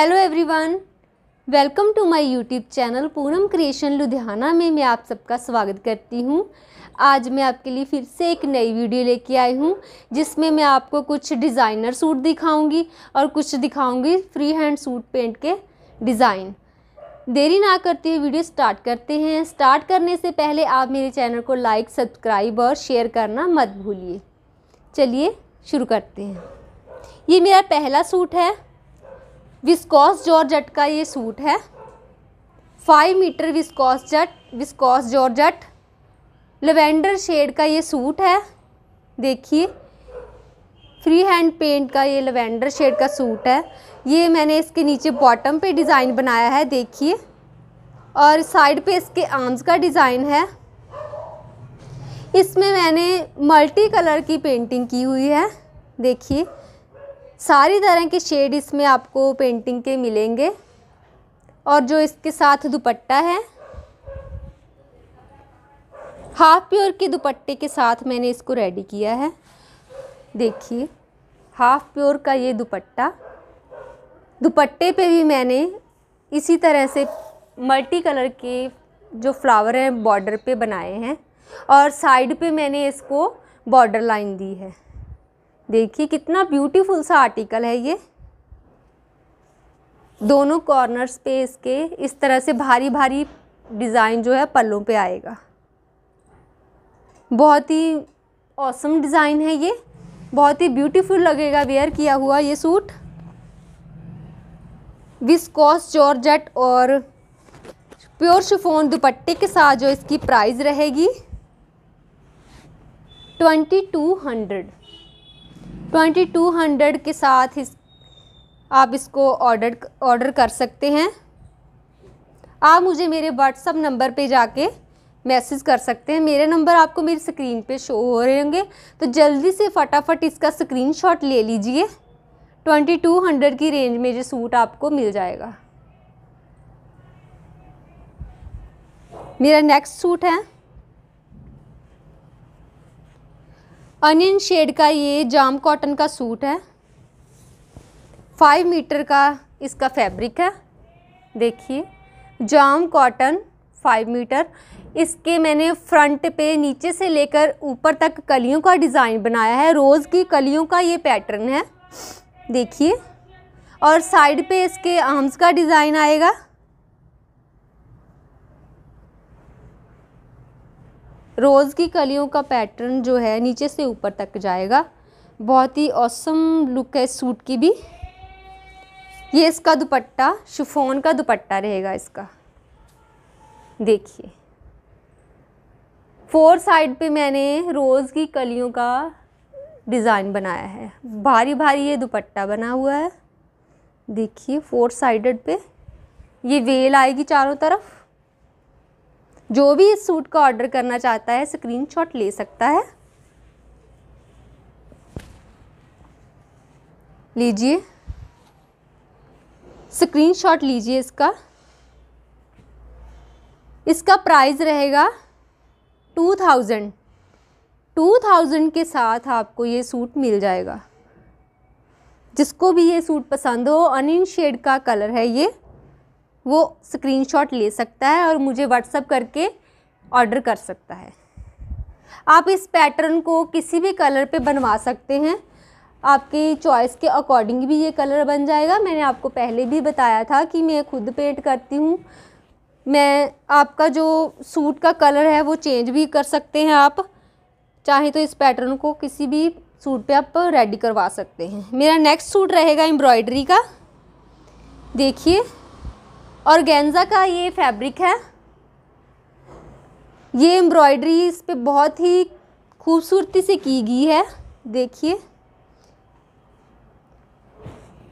hello everyone welcome to my YouTube channel Poonam creation Ludhiana में मैं आप सबका स्वागत करती हूँ आज मैं आपके लिए फिर से एक नई वीडियो लेके आई हूँ जिसमें मैं आपको कुछ डिज़ाइनर सूट दिखाऊंगी और कुछ दिखाऊंगी फ्री हैंड सूट पेंट के डिज़ाइन देरी ना करते हुए वीडियो स्टार्ट करते हैं स्टार्ट करने से पहले आप मेरे चैनल को लाइक सब्सक्राइब और शेयर करना मत भूलिए चलिए शुरू करते हैं ये मेरा पहला सूट है विस्कॉस जॉर्जट का ये सूट है फाइव मीटर विस्कॉस जट विस्कॉस जॉर्जट लेवेंडर शेड का ये सूट है देखिए फ्री हैंड पेंट का ये लेवेंडर शेड का सूट है ये मैंने इसके नीचे बॉटम पे डिज़ाइन बनाया है देखिए और साइड पे इसके आर्म्स का डिज़ाइन है इसमें मैंने मल्टी कलर की पेंटिंग की हुई है देखिए सारी तरह के शेड इसमें आपको पेंटिंग के मिलेंगे और जो इसके साथ दुपट्टा है हाफ प्योर के दुपट्टे के साथ मैंने इसको रेडी किया है देखिए हाफ प्योर का ये दुपट्टा दुपट्टे पे भी मैंने इसी तरह से मल्टी कलर के जो फ्लावर हैं बॉर्डर पे बनाए हैं और साइड पे मैंने इसको बॉर्डर लाइन दी है देखिए कितना ब्यूटीफुल सा आर्टिकल है ये दोनों कॉर्नर्स पे इसके इस तरह से भारी भारी डिज़ाइन जो है पल्लों पे आएगा बहुत ही औसम डिज़ाइन है ये बहुत ही ब्यूटीफुल लगेगा वेयर किया हुआ ये सूट विस्कॉस जॉर्जेट और प्योर शिफोन दुपट्टे के साथ जो इसकी प्राइस रहेगी twenty two hundred twenty two hundred के साथ इस आप इसको ऑर्डर ऑर्डर कर सकते हैं आप मुझे मेरे व्हाट्सअप नंबर पे जाके मैसेज कर सकते हैं मेरे नंबर आपको मेरी स्क्रीन पे शो हो रहे होंगे तो जल्दी से फटाफट इसका स्क्रीनशॉट ले लीजिए ट्वेंटी टू हंड्रेड की रेंज में ये सूट आपको मिल जाएगा मेरा नेक्स्ट सूट है अनियन शेड का ये जाम कॉटन का सूट है फाइव मीटर का इसका फैब्रिक है देखिए जाम कॉटन फाइव मीटर इसके मैंने फ्रंट पे नीचे से लेकर ऊपर तक कलियों का डिज़ाइन बनाया है रोज़ की कलियों का ये पैटर्न है देखिए और साइड पे इसके आर्म्स का डिज़ाइन आएगा रोज़ की कलियों का पैटर्न जो है नीचे से ऊपर तक जाएगा बहुत ही औसम लुक है इस सूट की भी ये इसका दुपट्टा शिफोन का दुपट्टा रहेगा इसका देखिए फोर साइड पे मैंने रोज़ की कलियों का डिज़ाइन बनाया है भारी भारी ये दुपट्टा बना हुआ है देखिए फोर साइडेड पे ये वेल आएगी चारों तरफ जो भी इस सूट का ऑर्डर करना चाहता है स्क्रीनशॉट ले सकता है लीजिए स्क्रीनशॉट लीजिए इसका इसका प्राइस रहेगा टू थाउजेंड टू थाउजेंड के साथ आपको ये सूट मिल जाएगा जिसको भी ये सूट पसंद हो अनिन शेड का कलर है ये वो स्क्रीनशॉट ले सकता है और मुझे व्हाट्सअप करके ऑर्डर कर सकता है आप इस पैटर्न को किसी भी कलर पे बनवा सकते हैं आपकी चॉइस के अकॉर्डिंग भी ये कलर बन जाएगा मैंने आपको पहले भी बताया था कि मैं खुद पेंट करती हूँ मैं आपका जो सूट का कलर है वो चेंज भी कर सकते हैं आप चाहे तो इस पैटर्न को किसी भी सूट पे आप रेडी करवा सकते हैं मेरा नेक्स्ट सूट रहेगा एम्ब्रॉयडरी का देखिए और गेंजा का ये फैब्रिक है ये एम्ब्रॉयडरी इस पर बहुत ही खूबसूरती से की गई है देखिए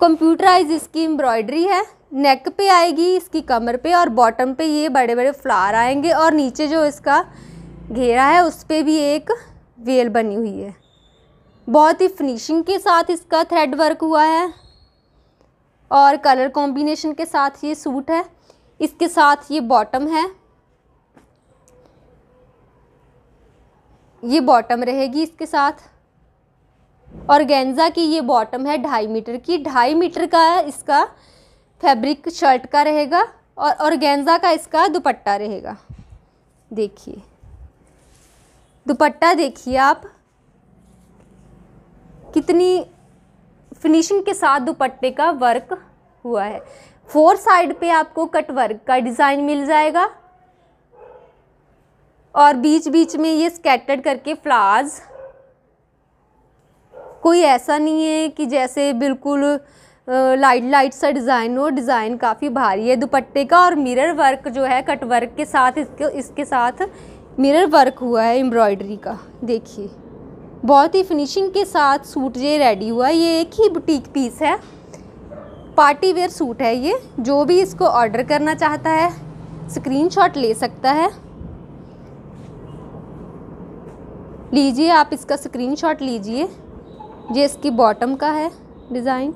कंप्यूटराइज इसकी एम्ब्रॉयडरी है नेक पे आएगी इसकी कमर पे और बॉटम पे ये बड़े बड़े फ्लावर आएंगे और नीचे जो इसका घेरा है उस पर भी एक वेल बनी हुई है बहुत ही फिनिशिंग के साथ इसका थ्रेड वर्क हुआ है और कलर कॉम्बिनेशन के साथ ये सूट है इसके साथ ये बॉटम है ये बॉटम रहेगी इसके साथ और गेंजा की ये बॉटम है ढाई मीटर की ढाई मीटर का इसका फैब्रिक शर्ट का रहेगा और और गेंजा का इसका दुपट्टा रहेगा देखिए दुपट्टा देखिए आप कितनी फिनिशिंग के साथ दुपट्टे का वर्क हुआ है फोर साइड पे आपको कट वर्क का डिज़ाइन मिल जाएगा और बीच बीच में ये स्केटर्ड करके फ्लावर्स कोई ऐसा नहीं है कि जैसे बिल्कुल लाइट लाइट सा डिज़ाइन हो डिज़ाइन काफ़ी भारी है दुपट्टे का और मिरर वर्क जो है कट वर्क के साथ इसके इसके साथ मिरर वर्क हुआ है एम्ब्रॉयडरी का देखिए बहुत ही फिनिशिंग के साथ सूट ये रेडी हुआ ये एक ही बुटीक पीस है पार्टी वेयर सूट है ये जो भी इसको ऑर्डर करना चाहता है स्क्रीनशॉट ले सकता है लीजिए आप इसका स्क्रीनशॉट लीजिए ये इसकी बॉटम का है डिज़ाइन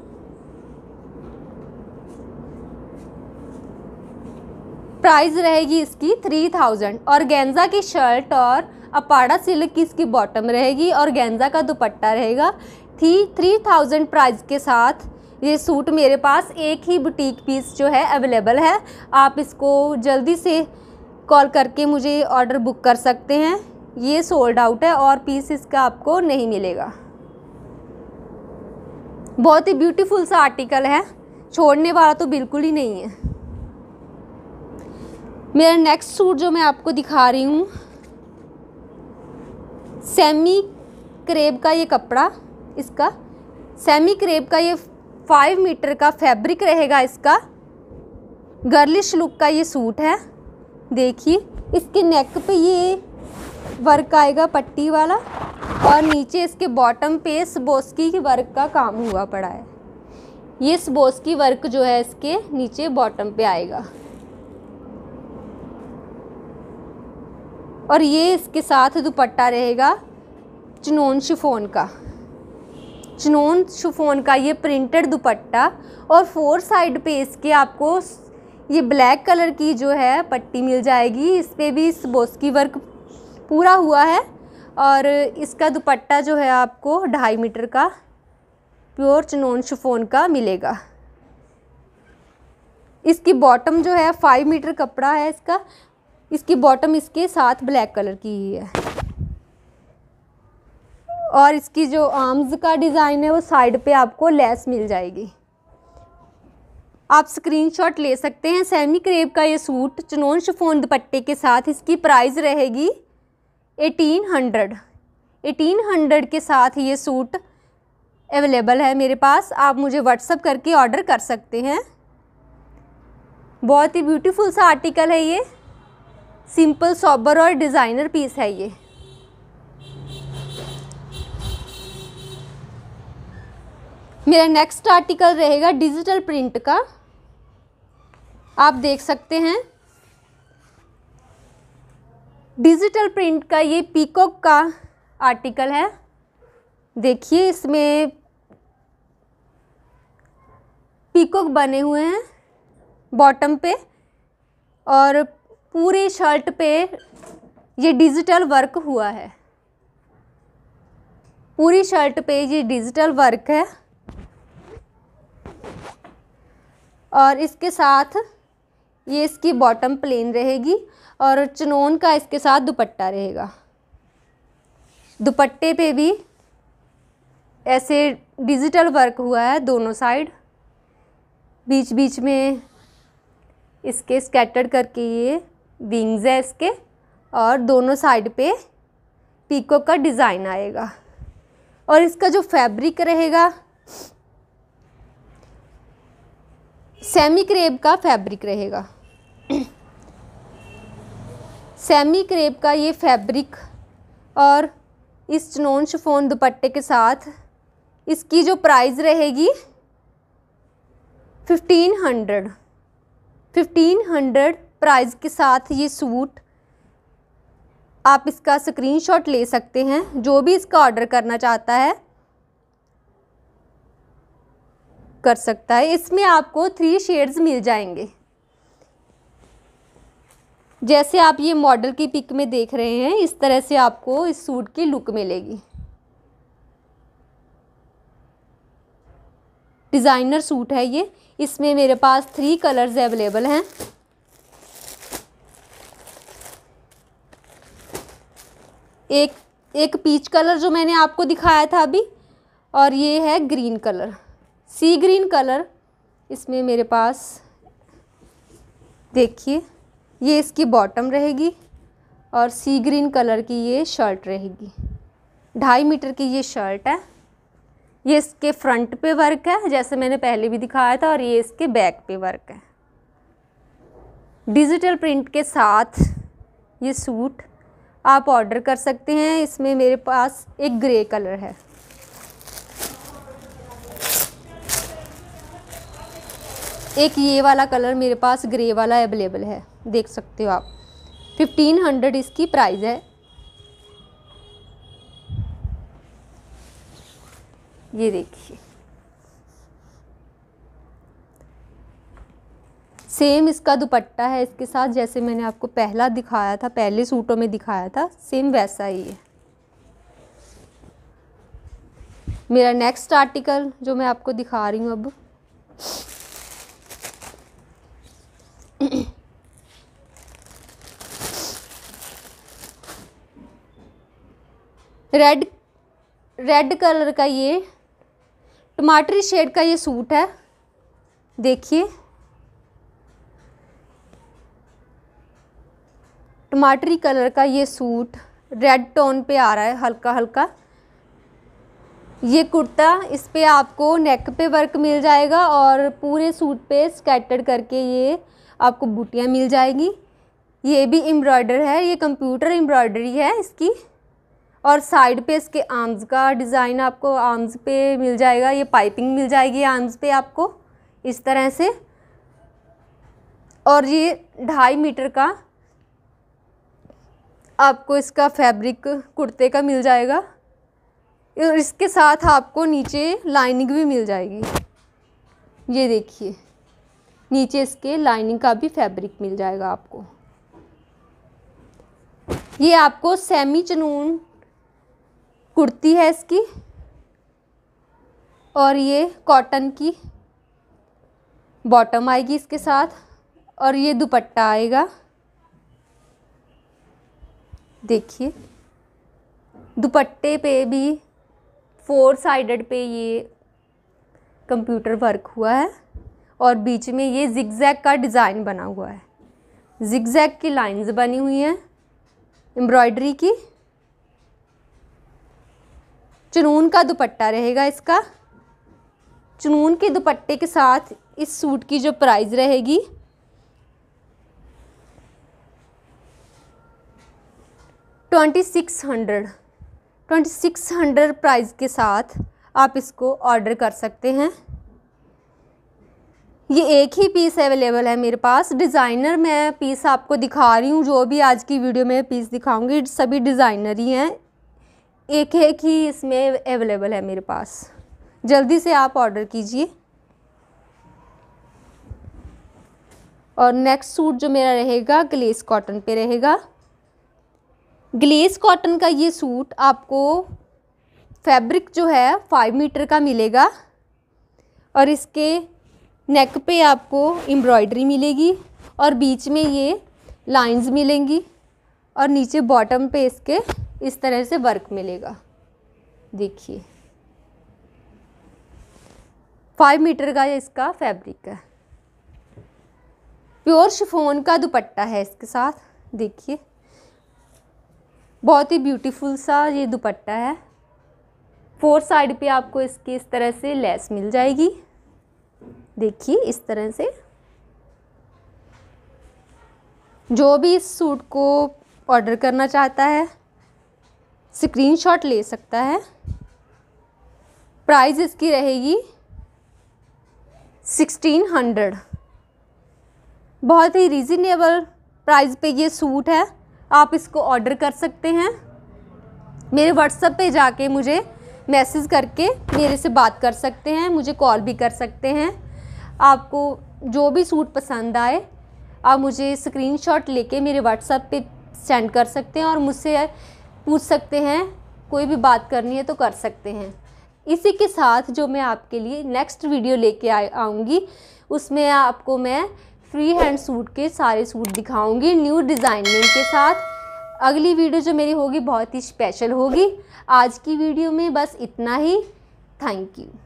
प्राइस रहेगी इसकी थ्री थाउजेंड और गेंजा की शर्ट और अपाड़ा सिल्क की इसकी बॉटम रहेगी और गेंजा का दुपट्टा रहेगा थी थ्री थाउजेंड प्राइज़ के साथ ये सूट मेरे पास एक ही बुटीक पीस जो है अवेलेबल है आप इसको जल्दी से कॉल करके मुझे ऑर्डर बुक कर सकते हैं ये सोल्ड आउट है और पीस इसका आपको नहीं मिलेगा बहुत ही ब्यूटीफुल सा आर्टिकल है छोड़ने वाला तो बिल्कुल ही नहीं है मेरा नेक्स्ट सूट जो मैं आपको दिखा रही हूँ सेमी क्रेब का ये कपड़ा इसका सेमी क्रेब का ये फाइव मीटर का फैब्रिक रहेगा इसका गर्लिश लुक का ये सूट है देखिए इसके नेक पे ये वर्क आएगा पट्टी वाला और नीचे इसके बॉटम पे सबोस्की वर्क का काम हुआ पड़ा है ये सबोस्की वर्क जो है इसके नीचे बॉटम पे आएगा और ये इसके साथ दुपट्टा रहेगा चुनौन शिफोन का चुनौन शिफोन का ये प्रिंटेड दुपट्टा और फोर साइड पे इसके आपको ये ब्लैक कलर की जो है पट्टी मिल जाएगी इस पर भी इस बोस्की वर्क पूरा हुआ है और इसका दुपट्टा जो है आपको ढाई मीटर का प्योर चुनौन शिफोन का मिलेगा इसकी बॉटम जो है फाइव मीटर कपड़ा है इसका इसकी बॉटम इसके साथ ब्लैक कलर की ही है और इसकी जो आर्म्स का डिज़ाइन है वो साइड पे आपको लेस मिल जाएगी आप स्क्रीनशॉट ले सकते हैं सेमी क्रेप का ये सूट चनौन शफोन दुपट्टे के साथ इसकी प्राइस रहेगी एटीन हंड्रेड एटीन हंड्रेड के साथ ये सूट अवेलेबल है मेरे पास आप मुझे व्हाट्सअप करके ऑर्डर कर सकते हैं बहुत ही ब्यूटीफुल सा आर्टिकल है ये सिंपल सॉबर और डिज़ाइनर पीस है ये मेरा नेक्स्ट आर्टिकल रहेगा डिजिटल प्रिंट का आप देख सकते हैं डिजिटल प्रिंट का ये पीकॉक का आर्टिकल है देखिए इसमें पीकॉक बने हुए हैं बॉटम पे और पूरे शर्ट पे ये डिजिटल वर्क हुआ है पूरी शर्ट पे ये डिजिटल वर्क है और इसके साथ ये इसकी बॉटम प्लेन रहेगी और चनोन का इसके साथ दुपट्टा रहेगा दुपट्टे पे भी ऐसे डिजिटल वर्क हुआ है दोनों साइड बीच बीच में इसके स्कैटर्ड करके ये विंग्स है इसके और दोनों साइड पे पीको का डिज़ाइन आएगा और इसका जो फैब्रिक रहेगा सेमी क्रेप का फैब्रिक रहेगा सेमी क्रेप का ये फैब्रिक और इस चनौन शफोन दुपट्टे के साथ इसकी जो प्राइस रहेगी fifteen hundred fifteen hundred price के साथ ये सूट आप इसका स्क्रीनशॉट ले सकते हैं जो भी इसका ऑर्डर करना चाहता है कर सकता है इसमें आपको थ्री शेड्स मिल जाएंगे जैसे आप ये मॉडल की पिक में देख रहे हैं इस तरह से आपको इस सूट की लुक मिलेगी डिज़ाइनर सूट है ये इसमें मेरे पास थ्री कलर्स अवेलेबल हैं एक एक पीच कलर जो मैंने आपको दिखाया था अभी और ये है green colour sea green colour इसमें मेरे पास देखिए ये इसकी बॉटम रहेगी और सी ग्रीन कलर की ये शर्ट रहेगी ढाई मीटर की ये शर्ट है ये इसके फ्रंट पे वर्क है जैसे मैंने पहले भी दिखाया था और ये इसके बैक पे वर्क है डिजिटल प्रिंट के साथ ये सूट आप ऑर्डर कर सकते हैं इसमें मेरे पास एक ग्रे कलर है एक ये वाला कलर मेरे पास ग्रे वाला अवेलेबल है देख सकते हो आप फिफ्टीन हंड्रेड इसकी प्राइस है ये देखिए सेम इसका दुपट्टा है इसके साथ जैसे मैंने आपको पहला दिखाया था पहले सूटों में दिखाया था सेम वैसा ही है मेरा नेक्स्ट आर्टिकल जो मैं आपको दिखा रही हूँ अब रेड रेड कलर का ये टमाटरी शेड का ये सूट है देखिए टमाटरी कलर का ये सूट रेड टोन पे आ रहा है हल्का हल्का ये कुर्ता इस पर आपको नेक पे वर्क मिल जाएगा और पूरे सूट पे स्कैटर करके ये आपको बूटियाँ मिल जाएगी ये भी एम्ब्रॉयडर है ये कंप्यूटर एम्ब्रॉयडरी है इसकी और साइड पे इसके आर्म्स का डिज़ाइन आपको आर्म्स पे मिल जाएगा ये पाइपिंग मिल जाएगी आर्म्स पे आपको इस तरह से और ये ढाई मीटर का आपको इसका फैब्रिक कुर्ते का मिल जाएगा और इसके साथ आपको नीचे लाइनिंग भी मिल जाएगी ये देखिए नीचे इसके लाइनिंग का भी फैब्रिक मिल जाएगा आपको ये आपको सेमी चनून कुर्ती है इसकी और ये कॉटन की बॉटम आएगी इसके साथ और ये दुपट्टा आएगा देखिए दुपट्टे पे भी फोर साइडेड पे ये कंप्यूटर वर्क हुआ है और बीच में ये जिगजैग का डिज़ाइन बना हुआ है जिगजैग की लाइंस बनी हुई हैं एम्ब्रॉयडरी की चुनून का दुपट्टा रहेगा इसका चुनून के दुपट्टे के साथ इस सूट की जो प्राइस रहेगी twenty six hundred twenty six hundred price के साथ आप इसको ऑर्डर कर सकते हैं ये एक ही पीस अवेलेबल है मेरे पास डिज़ाइनर मैं पीस आपको दिखा रही हूँ जो भी आज की वीडियो में पीस दिखाऊंगी सभी डिज़ाइनर ही हैं एक एक ही इसमें अवेलेबल है मेरे पास जल्दी से आप ऑर्डर कीजिए और नेक्स्ट सूट जो मेरा रहेगा ग्लेस कॉटन पे रहेगा ग्लेस कॉटन का ये सूट आपको फैब्रिक जो है फाइव मीटर का मिलेगा और इसके नेक पे आपको एम्ब्रॉयडरी मिलेगी और बीच में ये लाइंस मिलेंगी और नीचे बॉटम पे इसके इस तरह से वर्क मिलेगा देखिए फाइव मीटर का इसका फैब्रिक है प्योर शिफोन का दुपट्टा है इसके साथ देखिए बहुत ही ब्यूटीफुल सा ये दुपट्टा है फोर साइड पे आपको इसकी इस तरह से लेस मिल जाएगी देखिए इस तरह से जो भी इस सूट को ऑर्डर करना चाहता है स्क्रीनशॉट ले सकता है प्राइस इसकी रहेगी सिक्सटीन हंड्रेड बहुत ही रीज़नेबल प्राइस पे ये सूट है आप इसको ऑर्डर कर सकते हैं मेरे व्हाट्सएप पे जाके मुझे मैसेज करके मेरे से बात कर सकते हैं मुझे कॉल भी कर सकते हैं आपको जो भी सूट पसंद आए आप मुझे स्क्रीनशॉट लेके मेरे व्हाट्सएप पे सेंड कर सकते हैं और मुझसे पूछ सकते हैं कोई भी बात करनी है तो कर सकते हैं इसी के साथ जो मैं आपके लिए नेक्स्ट वीडियो लेके आऊँगी उसमें आपको मैं फ्री हैंड सूट के सारे सूट दिखाऊंगी न्यू डिज़ाइनिंग के साथ अगली वीडियो जो मेरी होगी बहुत ही स्पेशल होगी आज की वीडियो में बस इतना ही थैंक यू